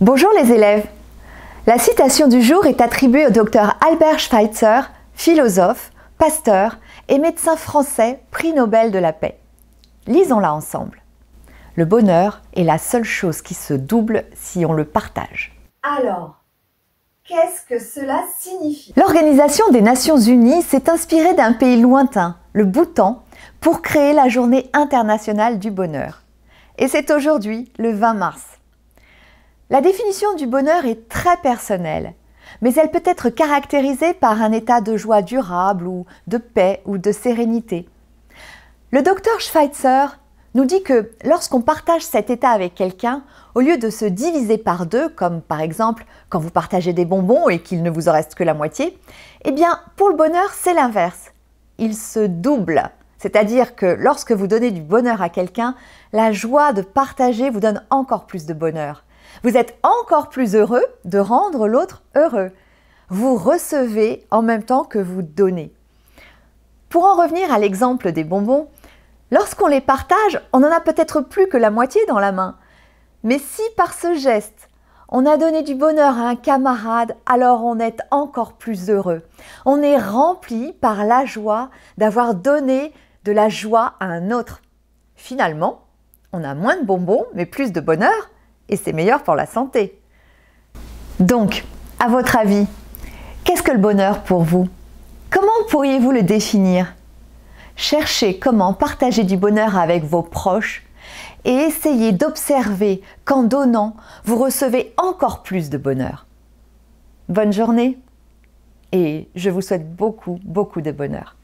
Bonjour les élèves. La citation du jour est attribuée au docteur Albert Schweitzer, philosophe, pasteur et médecin français, prix Nobel de la paix. Lisons-la ensemble. Le bonheur est la seule chose qui se double si on le partage. Alors, qu'est-ce que cela signifie L'Organisation des Nations Unies s'est inspirée d'un pays lointain, le Bhoutan, pour créer la journée internationale du bonheur. Et c'est aujourd'hui, le 20 mars. La définition du bonheur est très personnelle, mais elle peut être caractérisée par un état de joie durable ou de paix ou de sérénité. Le docteur Schweitzer nous dit que lorsqu'on partage cet état avec quelqu'un, au lieu de se diviser par deux, comme par exemple quand vous partagez des bonbons et qu'il ne vous en reste que la moitié, eh bien pour le bonheur c'est l'inverse. Il se double. C'est-à-dire que lorsque vous donnez du bonheur à quelqu'un, la joie de partager vous donne encore plus de bonheur. Vous êtes encore plus heureux de rendre l'autre heureux. Vous recevez en même temps que vous donnez. Pour en revenir à l'exemple des bonbons, lorsqu'on les partage, on en a peut-être plus que la moitié dans la main. Mais si par ce geste, on a donné du bonheur à un camarade, alors on est encore plus heureux. On est rempli par la joie d'avoir donné de la joie à un autre. Finalement, on a moins de bonbons, mais plus de bonheur, et c'est meilleur pour la santé. Donc, à votre avis, qu'est-ce que le bonheur pour vous Comment pourriez-vous le définir Cherchez comment partager du bonheur avec vos proches et essayez d'observer qu'en donnant, vous recevez encore plus de bonheur. Bonne journée et je vous souhaite beaucoup, beaucoup de bonheur.